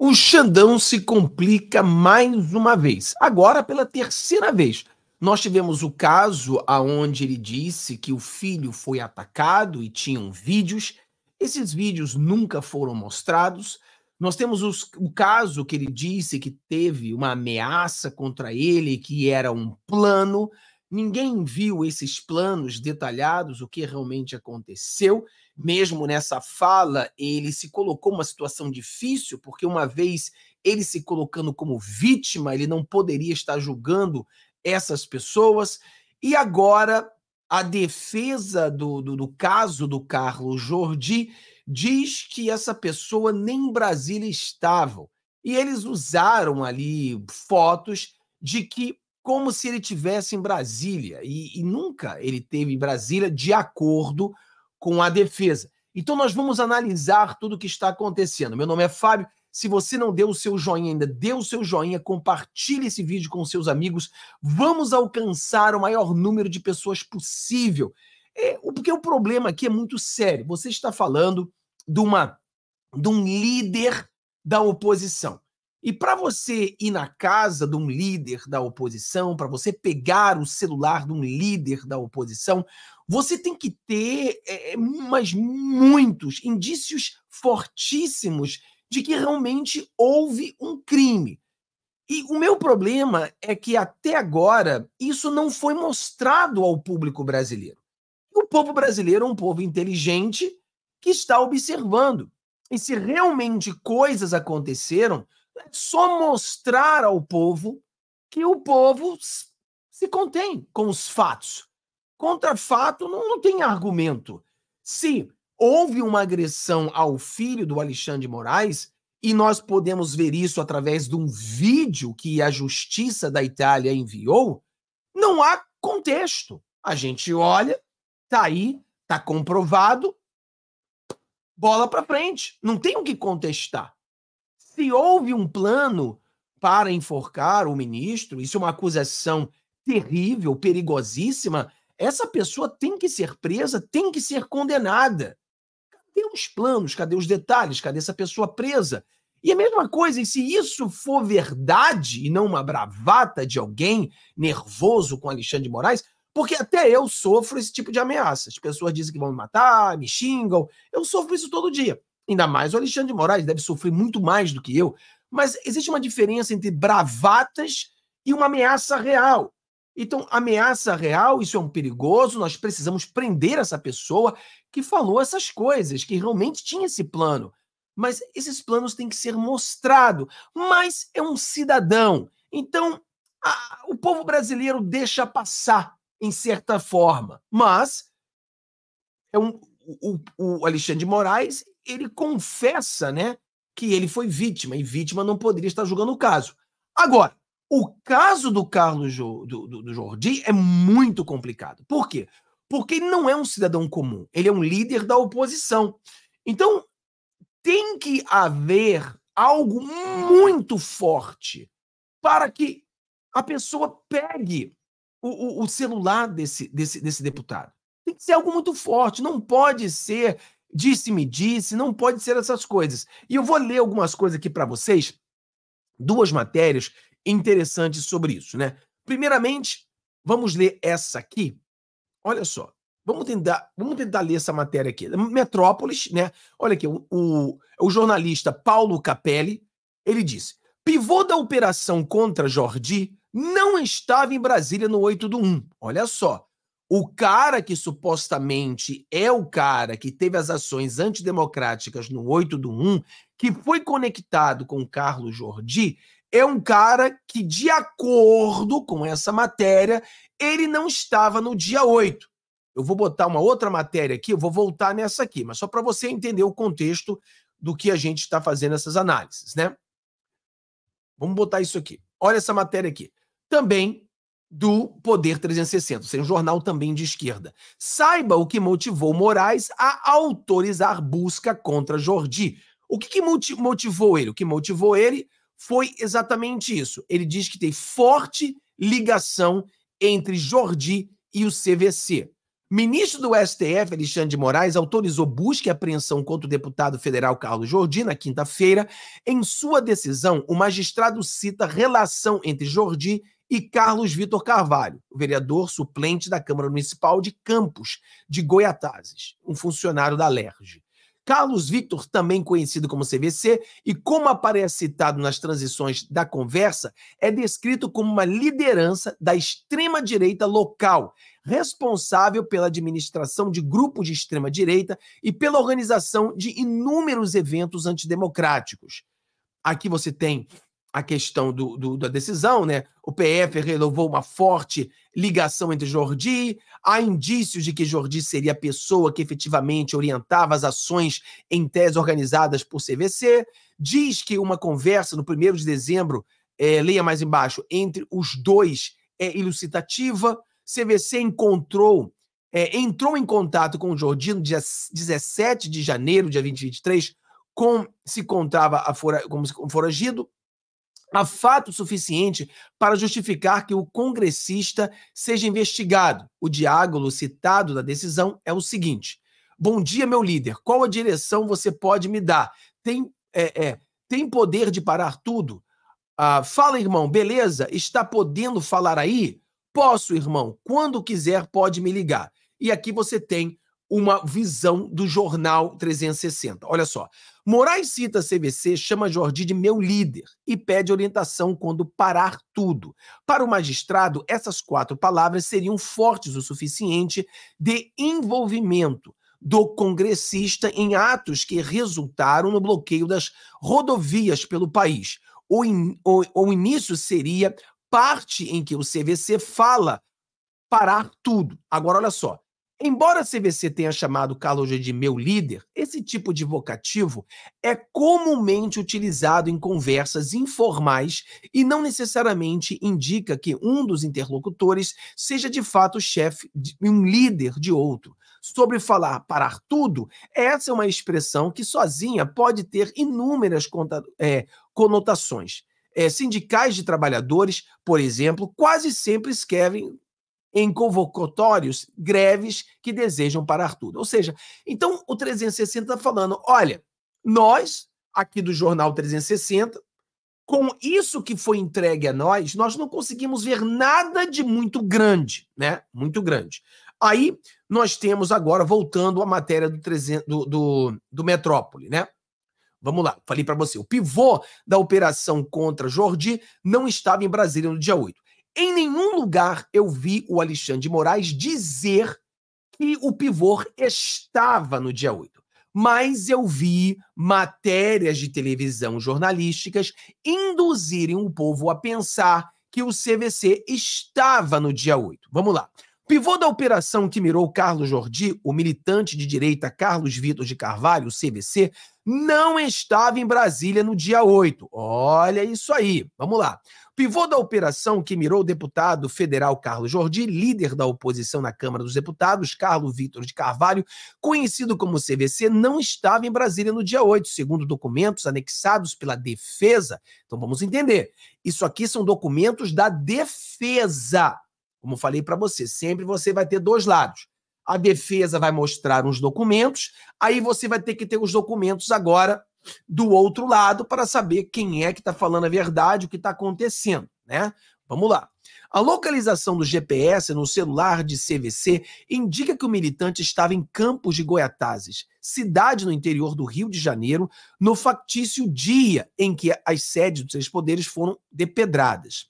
O Xandão se complica mais uma vez, agora pela terceira vez. Nós tivemos o caso aonde ele disse que o filho foi atacado e tinham vídeos. Esses vídeos nunca foram mostrados. Nós temos os, o caso que ele disse que teve uma ameaça contra ele, que era um plano. Ninguém viu esses planos detalhados, o que realmente aconteceu. Mesmo nessa fala, ele se colocou uma situação difícil, porque uma vez ele se colocando como vítima, ele não poderia estar julgando essas pessoas. E agora, a defesa do, do, do caso do Carlos Jordi diz que essa pessoa nem em Brasília estava. E eles usaram ali fotos de que como se ele tivesse em Brasília. E, e nunca ele teve em Brasília de acordo com a defesa. Então, nós vamos analisar tudo o que está acontecendo. Meu nome é Fábio. Se você não deu o seu joinha ainda, dê o seu joinha, compartilhe esse vídeo com seus amigos. Vamos alcançar o maior número de pessoas possível. É, porque o problema aqui é muito sério. Você está falando de, uma, de um líder da oposição. E para você ir na casa de um líder da oposição, para você pegar o celular de um líder da oposição, você tem que ter é, é, mas muitos indícios fortíssimos de que realmente houve um crime. E o meu problema é que até agora isso não foi mostrado ao público brasileiro. O povo brasileiro é um povo inteligente que está observando. E se realmente coisas aconteceram, só mostrar ao povo que o povo se contém com os fatos. Contra fato não, não tem argumento. Se houve uma agressão ao filho do Alexandre Moraes, e nós podemos ver isso através de um vídeo que a Justiça da Itália enviou, não há contexto. A gente olha, tá aí, tá comprovado, bola para frente. Não tem o que contestar. Se houve um plano para enforcar o ministro, isso é uma acusação terrível, perigosíssima, essa pessoa tem que ser presa, tem que ser condenada. Cadê os planos? Cadê os detalhes? Cadê essa pessoa presa? E a mesma coisa, e se isso for verdade e não uma bravata de alguém nervoso com Alexandre de Moraes, porque até eu sofro esse tipo de ameaças. As pessoas dizem que vão me matar, me xingam, eu sofro isso todo dia. Ainda mais o Alexandre de Moraes deve sofrer muito mais do que eu. Mas existe uma diferença entre bravatas e uma ameaça real. Então, ameaça real, isso é um perigoso, nós precisamos prender essa pessoa que falou essas coisas, que realmente tinha esse plano. Mas esses planos têm que ser mostrado. Mas é um cidadão. Então, a, o povo brasileiro deixa passar, em certa forma. Mas é um, o, o Alexandre de Moraes ele confessa, né, que ele foi vítima e vítima não poderia estar julgando o caso. Agora, o caso do Carlos jo, do, do, do Jordi é muito complicado. Por quê? Porque ele não é um cidadão comum, ele é um líder da oposição. Então, tem que haver algo muito forte para que a pessoa pegue o, o, o celular desse, desse, desse deputado. Tem que ser algo muito forte, não pode ser disse-me disse, não pode ser essas coisas. E eu vou ler algumas coisas aqui para vocês, duas matérias interessantes sobre isso, né? Primeiramente, vamos ler essa aqui. Olha só, vamos tentar, vamos tentar ler essa matéria aqui. Metrópolis, né? Olha aqui, o, o, jornalista Paulo Capelli, ele disse: pivô da operação contra Jordi não estava em Brasília no 8 do 1. Olha só o cara que supostamente é o cara que teve as ações antidemocráticas no 8 do 1, que foi conectado com Carlos Jordi, é um cara que, de acordo com essa matéria, ele não estava no dia 8. Eu vou botar uma outra matéria aqui, eu vou voltar nessa aqui, mas só para você entender o contexto do que a gente está fazendo essas análises, né? Vamos botar isso aqui. Olha essa matéria aqui. Também do Poder 360, ou um jornal também de esquerda. Saiba o que motivou Moraes a autorizar busca contra Jordi. O que, que motivou ele? O que motivou ele foi exatamente isso. Ele diz que tem forte ligação entre Jordi e o CVC. Ministro do STF, Alexandre de Moraes, autorizou busca e apreensão contra o deputado federal Carlos Jordi na quinta-feira. Em sua decisão, o magistrado cita relação entre Jordi e Carlos Vitor Carvalho, vereador suplente da Câmara Municipal de Campos, de Goiatazes, um funcionário da LERJ. Carlos Victor, também conhecido como CVC, e como aparece citado nas transições da conversa, é descrito como uma liderança da extrema-direita local, responsável pela administração de grupos de extrema-direita e pela organização de inúmeros eventos antidemocráticos. Aqui você tem a questão do, do, da decisão, né? O PF renovou uma forte ligação entre Jordi. Há indícios de que Jordi seria a pessoa que efetivamente orientava as ações em tese organizadas por CVC. Diz que uma conversa no 1 de dezembro, é, leia mais embaixo, entre os dois é ilucitativa. CVC encontrou, é, entrou em contato com o Jordi no dia 17 de janeiro dia 2023, com, se contava a fora, como foragido há fato suficiente para justificar que o congressista seja investigado. O diálogo citado da decisão é o seguinte: Bom dia, meu líder. Qual a direção você pode me dar? Tem, é, é, tem poder de parar tudo? Ah, fala, irmão, beleza? Está podendo falar aí? Posso, irmão. Quando quiser, pode me ligar. E aqui você tem uma visão do jornal 360. Olha só. Moraes cita a CVC, chama Jordi de meu líder e pede orientação quando parar tudo. Para o magistrado, essas quatro palavras seriam fortes o suficiente de envolvimento do congressista em atos que resultaram no bloqueio das rodovias pelo país. O, in, o, o início seria parte em que o CVC fala parar tudo. Agora, olha só. Embora a CVC tenha chamado Carlos de meu líder, esse tipo de vocativo é comumente utilizado em conversas informais e não necessariamente indica que um dos interlocutores seja de fato chefe e um líder de outro. Sobre falar parar tudo, essa é uma expressão que sozinha pode ter inúmeras conta, é, conotações. É, sindicais de trabalhadores, por exemplo, quase sempre escrevem em convocatórios, greves que desejam parar tudo. Ou seja, então o 360 está falando: olha, nós, aqui do jornal 360, com isso que foi entregue a nós, nós não conseguimos ver nada de muito grande, né? Muito grande. Aí nós temos agora, voltando à matéria do, 300, do, do, do Metrópole, né? Vamos lá, falei para você. O pivô da operação contra Jordi não estava em Brasília no dia 8. Em nenhum lugar eu vi o Alexandre de Moraes dizer que o pivô estava no dia 8. Mas eu vi matérias de televisão jornalísticas induzirem o povo a pensar que o CVC estava no dia 8. Vamos lá. Pivô da operação que mirou Carlos Jordi, o militante de direita Carlos Vitor de Carvalho, CVC, não estava em Brasília no dia 8. Olha isso aí. Vamos lá. Pivô da operação que mirou o deputado federal Carlos Jordi, líder da oposição na Câmara dos Deputados, Carlos Vitor de Carvalho, conhecido como CVC, não estava em Brasília no dia 8, segundo documentos anexados pela defesa. Então vamos entender. Isso aqui são documentos da defesa. Como falei para você, sempre você vai ter dois lados a defesa vai mostrar uns documentos, aí você vai ter que ter os documentos agora do outro lado para saber quem é que está falando a verdade, o que está acontecendo, né? Vamos lá. A localização do GPS no celular de CVC indica que o militante estava em Campos de Goiatazes, cidade no interior do Rio de Janeiro, no factício dia em que as sedes dos três poderes foram depedradas.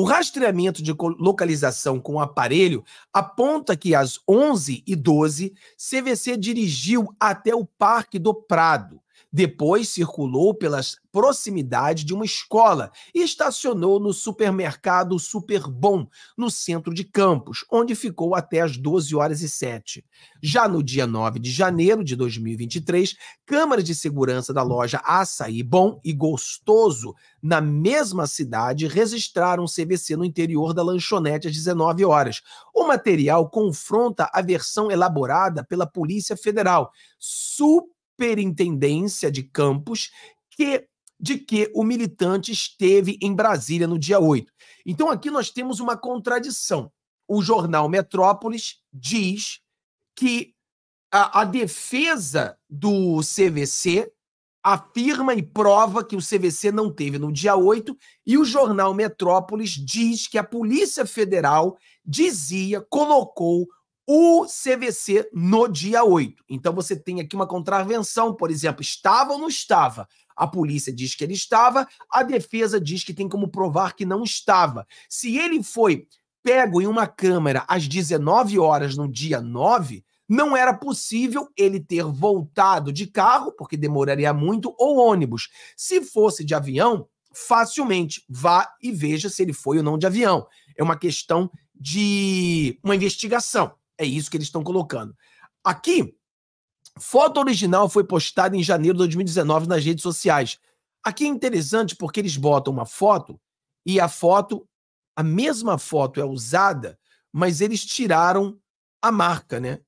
O rastreamento de localização com o aparelho aponta que às 11h12, CVC dirigiu até o Parque do Prado, depois circulou pelas proximidade de uma escola e estacionou no supermercado Super Bom, no centro de Campos, onde ficou até as 12 horas e 7. Já no dia 9 de janeiro de 2023, câmaras de segurança da loja Açaí Bom e Gostoso, na mesma cidade, registraram CVC no interior da lanchonete às 19 horas. O material confronta a versão elaborada pela Polícia Federal, super superintendência de campos que de que o militante esteve em Brasília no dia 8. Então aqui nós temos uma contradição. O jornal Metrópolis diz que a, a defesa do CVC afirma e prova que o CVC não teve no dia 8, e o jornal Metrópolis diz que a Polícia Federal dizia, colocou o CVC no dia 8. Então você tem aqui uma contravenção, por exemplo, estava ou não estava? A polícia diz que ele estava, a defesa diz que tem como provar que não estava. Se ele foi pego em uma câmera às 19 horas no dia 9, não era possível ele ter voltado de carro, porque demoraria muito, ou ônibus. Se fosse de avião, facilmente vá e veja se ele foi ou não de avião. É uma questão de uma investigação. É isso que eles estão colocando. Aqui, foto original foi postada em janeiro de 2019 nas redes sociais. Aqui é interessante porque eles botam uma foto e a foto, a mesma foto é usada, mas eles tiraram a marca, né?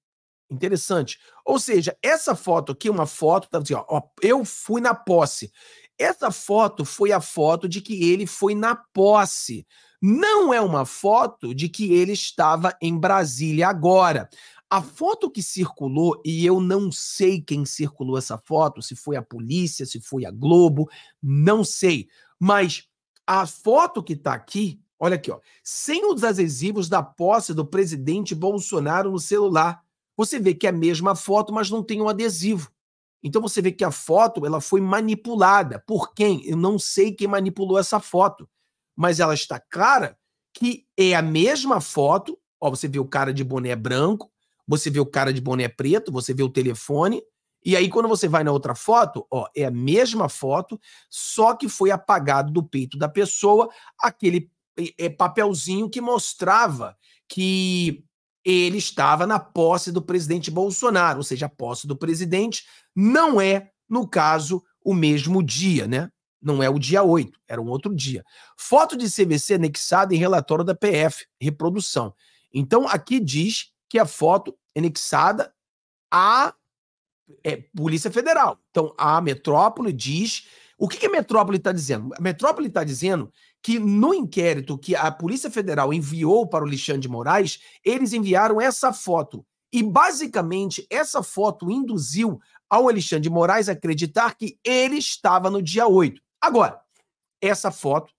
Interessante. Ou seja, essa foto aqui, uma foto, tá assim, ó, ó, eu fui na posse. Essa foto foi a foto de que ele foi na posse. Não é uma foto de que ele estava em Brasília agora. A foto que circulou, e eu não sei quem circulou essa foto, se foi a polícia, se foi a Globo, não sei. Mas a foto que está aqui, olha aqui, ó, sem os adesivos da posse do presidente Bolsonaro no celular você vê que é a mesma foto, mas não tem um adesivo. Então você vê que a foto ela foi manipulada. Por quem? Eu não sei quem manipulou essa foto, mas ela está clara que é a mesma foto. Ó, você vê o cara de boné branco, você vê o cara de boné preto, você vê o telefone. E aí quando você vai na outra foto, ó, é a mesma foto, só que foi apagado do peito da pessoa aquele é, é papelzinho que mostrava que ele estava na posse do presidente Bolsonaro, ou seja, a posse do presidente não é, no caso, o mesmo dia, né? Não é o dia 8, era um outro dia. Foto de CVC anexada em relatório da PF, reprodução. Então, aqui diz que a foto anexada à é, Polícia Federal. Então, a metrópole diz o que, que a Metrópole está dizendo? A Metrópole está dizendo que no inquérito que a Polícia Federal enviou para o Alexandre de Moraes, eles enviaram essa foto. E basicamente essa foto induziu ao Alexandre de Moraes acreditar que ele estava no dia 8. Agora, essa foto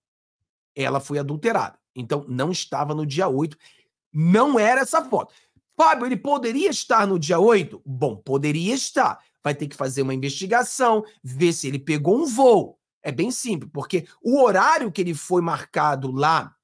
ela foi adulterada. Então não estava no dia 8, não era essa foto. Fábio, ele poderia estar no dia 8? Bom, poderia estar vai ter que fazer uma investigação, ver se ele pegou um voo. É bem simples, porque o horário que ele foi marcado lá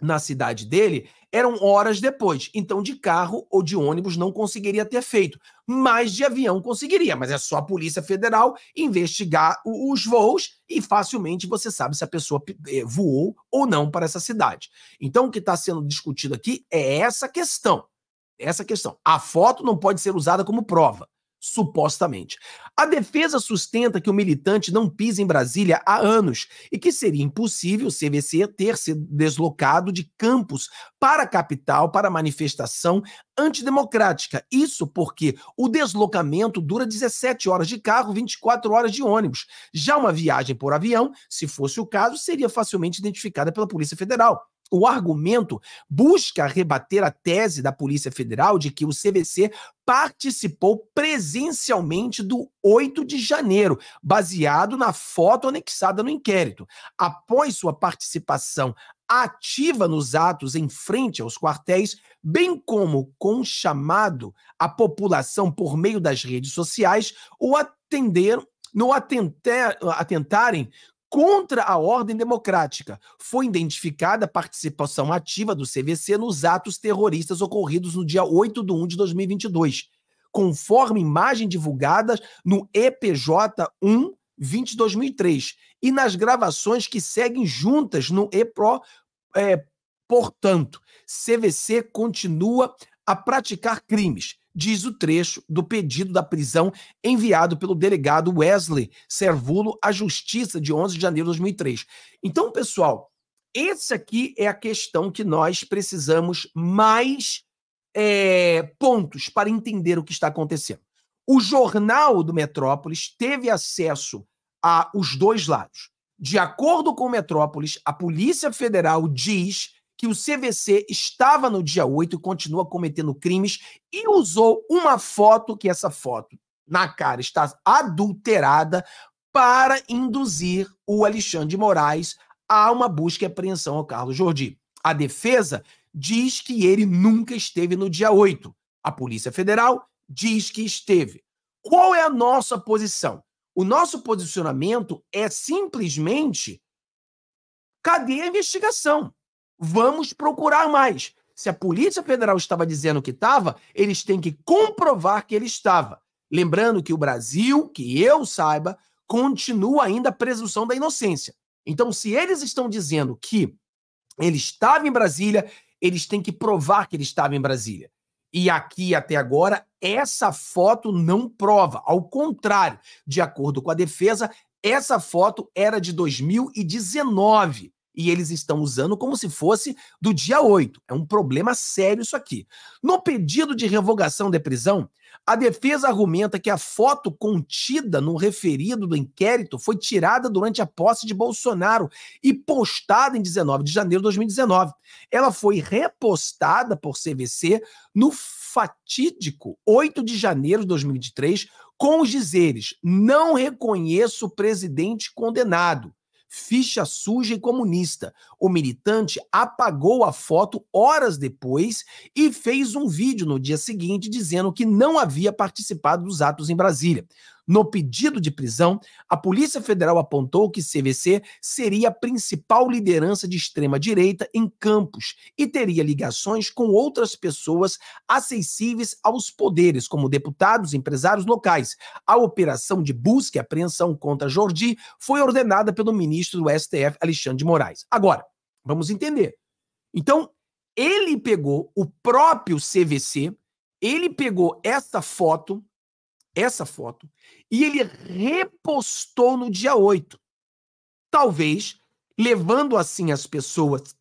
na cidade dele eram horas depois. Então, de carro ou de ônibus não conseguiria ter feito, mas de avião conseguiria. Mas é só a Polícia Federal investigar os voos e facilmente você sabe se a pessoa eh, voou ou não para essa cidade. Então, o que está sendo discutido aqui é essa questão. Essa questão. A foto não pode ser usada como prova supostamente. A defesa sustenta que o militante não pisa em Brasília há anos e que seria impossível o CVC ter se deslocado de Campos para a capital para manifestação antidemocrática. Isso porque o deslocamento dura 17 horas de carro, 24 horas de ônibus. Já uma viagem por avião, se fosse o caso, seria facilmente identificada pela Polícia Federal o argumento busca rebater a tese da Polícia Federal de que o CVC participou presencialmente do 8 de janeiro, baseado na foto anexada no inquérito. Após sua participação ativa nos atos em frente aos quartéis, bem como com chamado à população por meio das redes sociais, o atender no atentar, atentarem contra a ordem democrática. Foi identificada a participação ativa do CVC nos atos terroristas ocorridos no dia 8 de 1 de 2022, conforme imagem divulgada no EPJ 1 20 de 2003 e nas gravações que seguem juntas no EPRO. É, eh, portanto, CVC continua a praticar crimes diz o trecho do pedido da prisão enviado pelo delegado Wesley Servulo à Justiça de 11 de janeiro de 2003. Então, pessoal, essa aqui é a questão que nós precisamos mais é, pontos para entender o que está acontecendo. O jornal do Metrópolis teve acesso a os dois lados. De acordo com o Metrópolis, a Polícia Federal diz que o CVC estava no dia 8 e continua cometendo crimes e usou uma foto, que essa foto, na cara, está adulterada, para induzir o Alexandre de Moraes a uma busca e apreensão ao Carlos Jordi. A defesa diz que ele nunca esteve no dia 8. A Polícia Federal diz que esteve. Qual é a nossa posição? O nosso posicionamento é simplesmente cadê a investigação? Vamos procurar mais. Se a Polícia Federal estava dizendo que estava, eles têm que comprovar que ele estava. Lembrando que o Brasil, que eu saiba, continua ainda a presunção da inocência. Então, se eles estão dizendo que ele estava em Brasília, eles têm que provar que ele estava em Brasília. E aqui até agora, essa foto não prova. Ao contrário, de acordo com a defesa, essa foto era de 2019 e eles estão usando como se fosse do dia 8. É um problema sério isso aqui. No pedido de revogação da prisão, a defesa argumenta que a foto contida no referido do inquérito foi tirada durante a posse de Bolsonaro e postada em 19 de janeiro de 2019. Ela foi repostada por CVC no fatídico 8 de janeiro de 2023 com os dizeres: "Não reconheço o presidente condenado" ficha suja e comunista. O militante apagou a foto horas depois e fez um vídeo no dia seguinte dizendo que não havia participado dos atos em Brasília. No pedido de prisão, a Polícia Federal apontou que CVC seria a principal liderança de extrema-direita em Campos e teria ligações com outras pessoas acessíveis aos poderes, como deputados e empresários locais. A operação de busca e apreensão contra Jordi foi ordenada pelo ministro do STF, Alexandre de Moraes. Agora, vamos entender. Então, ele pegou o próprio CVC, ele pegou essa foto essa foto e ele repostou no dia 8. Talvez levando assim as pessoas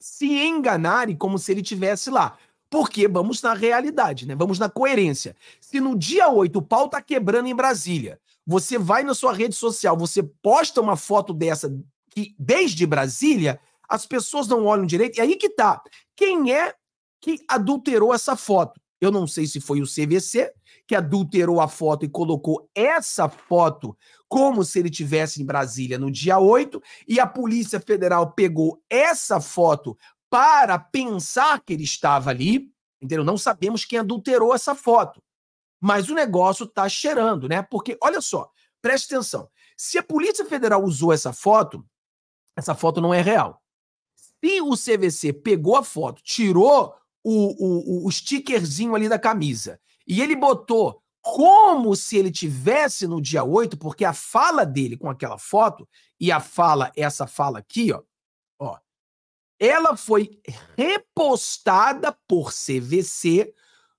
se enganarem como se ele tivesse lá. Porque vamos na realidade, né? Vamos na coerência. Se no dia 8 o pau tá quebrando em Brasília, você vai na sua rede social, você posta uma foto dessa que desde Brasília, as pessoas não olham direito. E aí que tá. Quem é que adulterou essa foto? Eu não sei se foi o CVC, que adulterou a foto e colocou essa foto como se ele tivesse em Brasília no dia 8, e a Polícia Federal pegou essa foto para pensar que ele estava ali, entendeu? Não sabemos quem adulterou essa foto. Mas o negócio tá cheirando, né? Porque olha só, preste atenção. Se a Polícia Federal usou essa foto, essa foto não é real. Se o CVC pegou a foto, tirou o, o, o stickerzinho ali da camisa e ele botou como se ele tivesse no dia 8, porque a fala dele com aquela foto e a fala, essa fala aqui, ó, ó ela foi repostada por CVC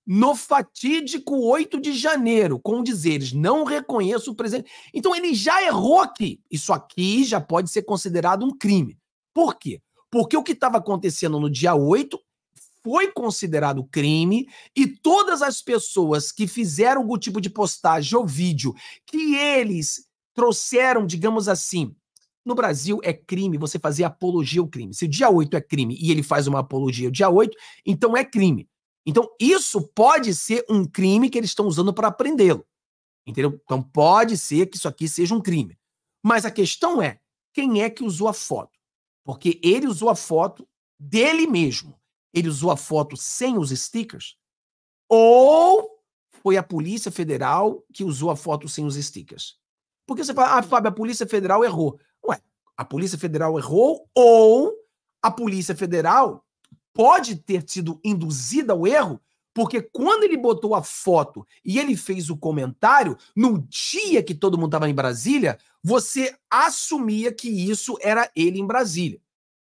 no fatídico 8 de janeiro, com dizeres: não reconheço o presidente. Então ele já errou aqui. Isso aqui já pode ser considerado um crime. Por quê? Porque o que estava acontecendo no dia 8 foi considerado crime e todas as pessoas que fizeram algum tipo de postagem ou vídeo que eles trouxeram, digamos assim, no Brasil é crime você fazer apologia ao crime. Se o dia 8 é crime e ele faz uma apologia ao dia 8, então é crime. Então isso pode ser um crime que eles estão usando para prendê-lo. Entendeu? Então pode ser que isso aqui seja um crime. Mas a questão é, quem é que usou a foto? Porque ele usou a foto dele mesmo ele usou a foto sem os stickers, ou foi a Polícia Federal que usou a foto sem os stickers. Porque você fala, ah, Fábio, a Polícia Federal errou. Ué, a Polícia Federal errou ou a Polícia Federal pode ter sido induzida ao erro, porque quando ele botou a foto e ele fez o comentário, no dia que todo mundo estava em Brasília, você assumia que isso era ele em Brasília.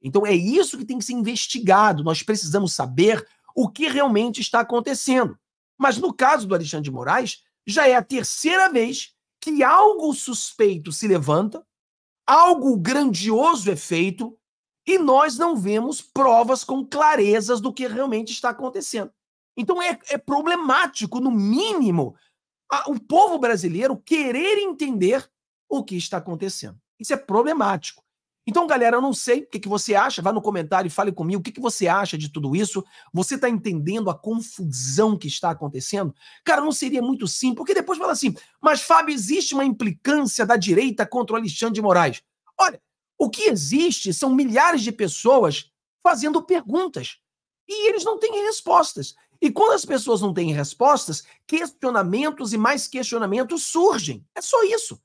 Então é isso que tem que ser investigado. Nós precisamos saber o que realmente está acontecendo. Mas no caso do Alexandre de Moraes, já é a terceira vez que algo suspeito se levanta, algo grandioso é feito e nós não vemos provas com clarezas do que realmente está acontecendo. Então é, é problemático, no mínimo, a, o povo brasileiro querer entender o que está acontecendo. Isso é problemático. Então, galera, eu não sei o que, que você acha. Vá no comentário e fale comigo o que, que você acha de tudo isso. Você está entendendo a confusão que está acontecendo? Cara, não seria muito simples, porque depois fala assim, mas Fábio, existe uma implicância da direita contra o Alexandre de Moraes. Olha, o que existe são milhares de pessoas fazendo perguntas e eles não têm respostas. E quando as pessoas não têm respostas, questionamentos e mais questionamentos surgem. É só isso.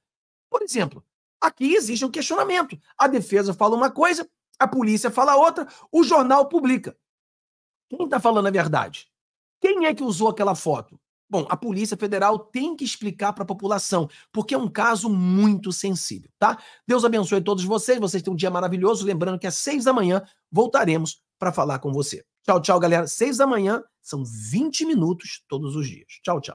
Por exemplo, Aqui existe um questionamento. A defesa fala uma coisa, a polícia fala outra, o jornal publica. Quem está falando a verdade? Quem é que usou aquela foto? Bom, a Polícia Federal tem que explicar para a população, porque é um caso muito sensível, tá? Deus abençoe todos vocês, vocês têm um dia maravilhoso. Lembrando que às seis da manhã voltaremos para falar com você. Tchau, tchau, galera. Seis da manhã são 20 minutos todos os dias. Tchau, tchau.